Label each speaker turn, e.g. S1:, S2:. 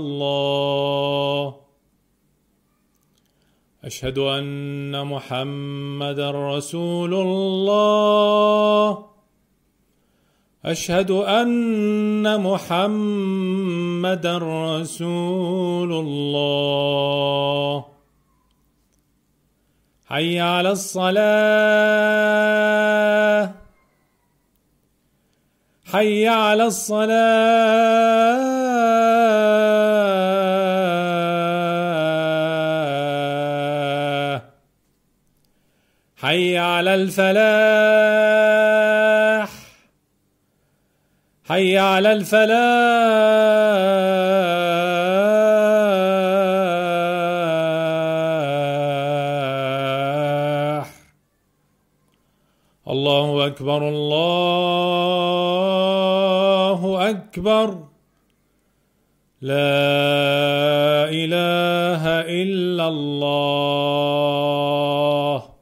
S1: الله اشهد ان محمدا رسول الله اشهد ان محمدا رسول الله حي على الصلاه حي على الصلاه حي على الفلاح حي على الفلاح الله اكبر الله اكبر لا اله الا الله